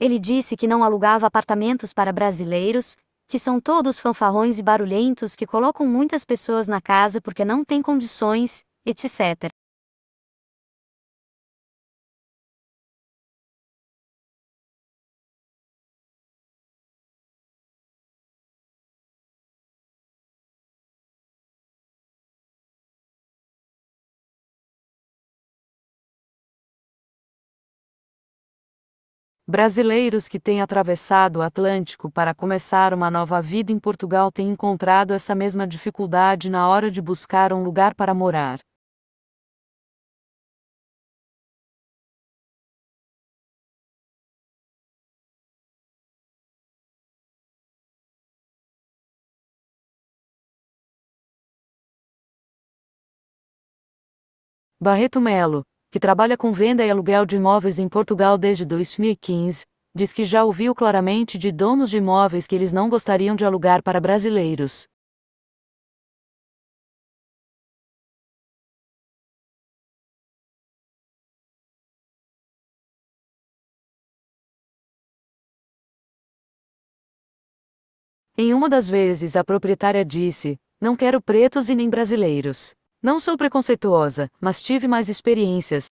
Ele disse que não alugava apartamentos para brasileiros, que são todos fanfarrões e barulhentos que colocam muitas pessoas na casa porque não têm condições, etc. Brasileiros que têm atravessado o Atlântico para começar uma nova vida em Portugal têm encontrado essa mesma dificuldade na hora de buscar um lugar para morar. Barreto Melo que trabalha com venda e aluguel de imóveis em Portugal desde 2015, diz que já ouviu claramente de donos de imóveis que eles não gostariam de alugar para brasileiros. Em uma das vezes, a proprietária disse: Não quero pretos e nem brasileiros. Não sou preconceituosa, mas tive mais experiências,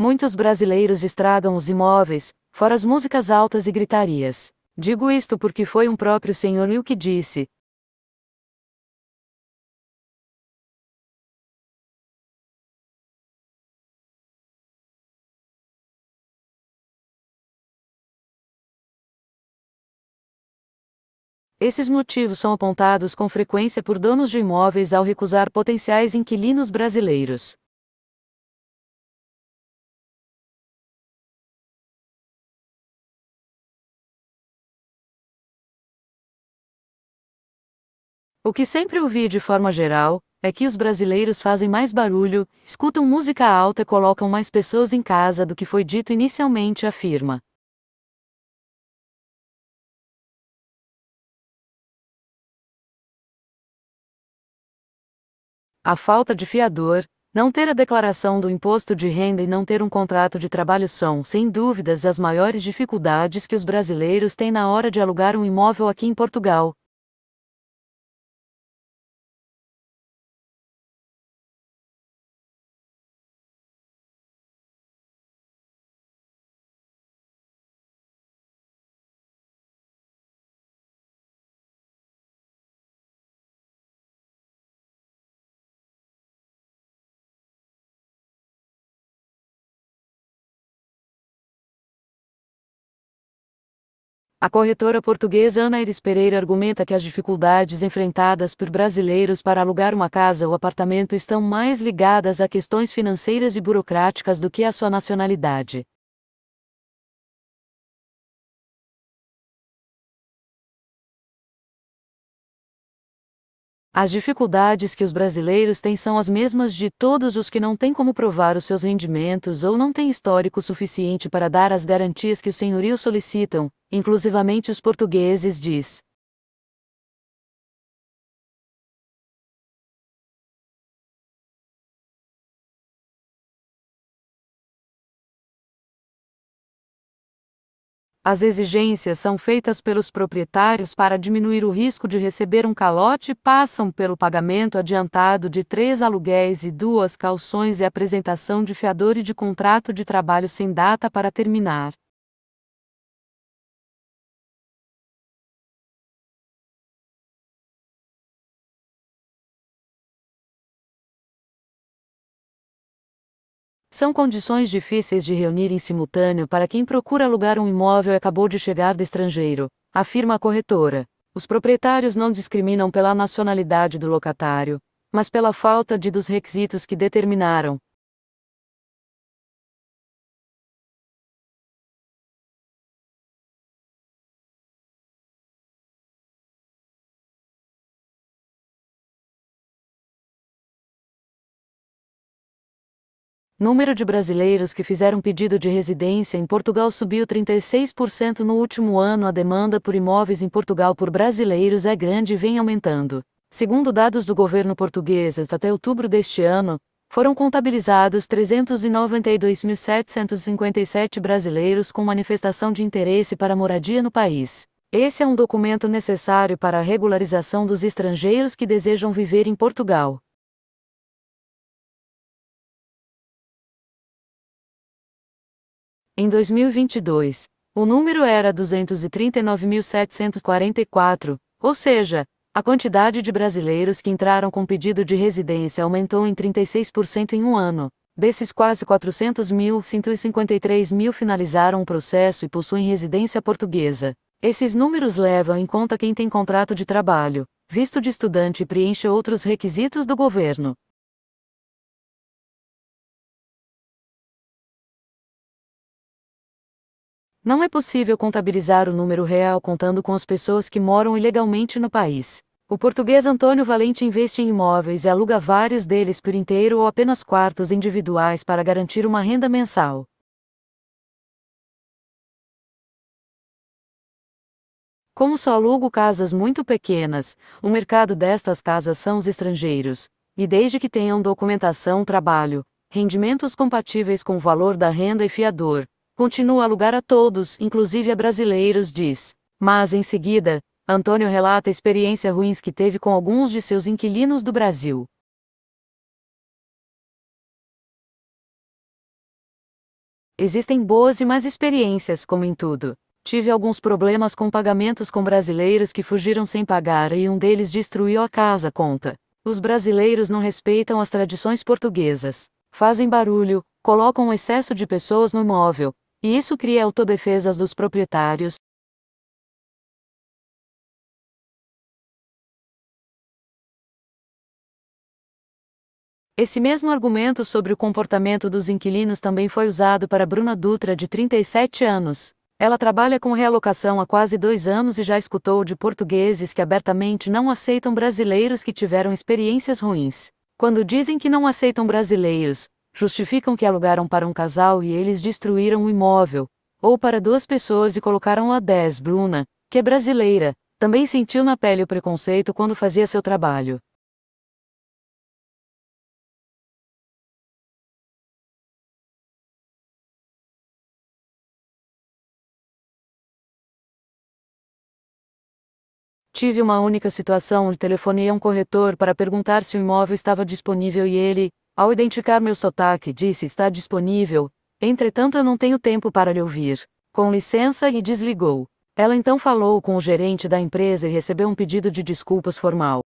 Muitos brasileiros estragam os imóveis, fora as músicas altas e gritarias. Digo isto porque foi um próprio senhor Liu que disse. Esses motivos são apontados com frequência por donos de imóveis ao recusar potenciais inquilinos brasileiros. O que sempre ouvi de forma geral é que os brasileiros fazem mais barulho, escutam música alta e colocam mais pessoas em casa do que foi dito inicialmente, afirma. A falta de fiador, não ter a declaração do imposto de renda e não ter um contrato de trabalho são, sem dúvidas, as maiores dificuldades que os brasileiros têm na hora de alugar um imóvel aqui em Portugal, A corretora portuguesa Ana Iris Pereira argumenta que as dificuldades enfrentadas por brasileiros para alugar uma casa ou apartamento estão mais ligadas a questões financeiras e burocráticas do que à sua nacionalidade. As dificuldades que os brasileiros têm são as mesmas de todos os que não têm como provar os seus rendimentos ou não têm histórico suficiente para dar as garantias que o senhorio solicitam, inclusivamente os portugueses, diz. As exigências são feitas pelos proprietários para diminuir o risco de receber um calote e passam pelo pagamento adiantado de três aluguéis e duas calções e apresentação de fiador e de contrato de trabalho sem data para terminar. São condições difíceis de reunir em simultâneo para quem procura alugar um imóvel e acabou de chegar do estrangeiro, afirma a corretora. Os proprietários não discriminam pela nacionalidade do locatário, mas pela falta de dos requisitos que determinaram, Número de brasileiros que fizeram pedido de residência em Portugal subiu 36% no último ano. A demanda por imóveis em Portugal por brasileiros é grande e vem aumentando. Segundo dados do governo português, até outubro deste ano, foram contabilizados 392.757 brasileiros com manifestação de interesse para moradia no país. Esse é um documento necessário para a regularização dos estrangeiros que desejam viver em Portugal. Em 2022, o número era 239.744, ou seja, a quantidade de brasileiros que entraram com pedido de residência aumentou em 36% em um ano. Desses quase 400 mil, 153 mil finalizaram o processo e possuem residência portuguesa. Esses números levam em conta quem tem contrato de trabalho, visto de estudante e preenche outros requisitos do governo. Não é possível contabilizar o número real contando com as pessoas que moram ilegalmente no país. O português Antônio Valente investe em imóveis e aluga vários deles por inteiro ou apenas quartos individuais para garantir uma renda mensal. Como só alugo casas muito pequenas, o mercado destas casas são os estrangeiros, e desde que tenham documentação, trabalho, rendimentos compatíveis com o valor da renda e fiador, continua a lugar a todos, inclusive a brasileiros, diz. Mas em seguida, Antônio relata a experiência ruins que teve com alguns de seus inquilinos do Brasil. Existem boas e más experiências, como em tudo. Tive alguns problemas com pagamentos com brasileiros que fugiram sem pagar e um deles destruiu a casa, conta. Os brasileiros não respeitam as tradições portuguesas. Fazem barulho, colocam um excesso de pessoas no imóvel, e isso cria autodefesas dos proprietários, Esse mesmo argumento sobre o comportamento dos inquilinos também foi usado para Bruna Dutra, de 37 anos. Ela trabalha com realocação há quase dois anos e já escutou de portugueses que abertamente não aceitam brasileiros que tiveram experiências ruins. Quando dizem que não aceitam brasileiros, justificam que alugaram para um casal e eles destruíram o imóvel, ou para duas pessoas e colocaram a 10 Bruna, que é brasileira, também sentiu na pele o preconceito quando fazia seu trabalho. Tive uma única situação onde telefonei a é um corretor para perguntar se o imóvel estava disponível e ele, ao identificar meu sotaque, disse estar disponível, entretanto eu não tenho tempo para lhe ouvir. Com licença e desligou. Ela então falou com o gerente da empresa e recebeu um pedido de desculpas formal.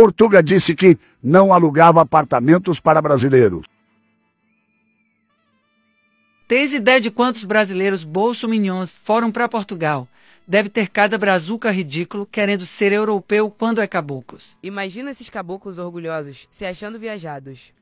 Portuga disse que não alugava apartamentos para brasileiros. Tens ideia de quantos brasileiros bolsominions foram para Portugal? Deve ter cada brazuca ridículo querendo ser europeu quando é caboclos. Imagina esses caboclos orgulhosos se achando viajados.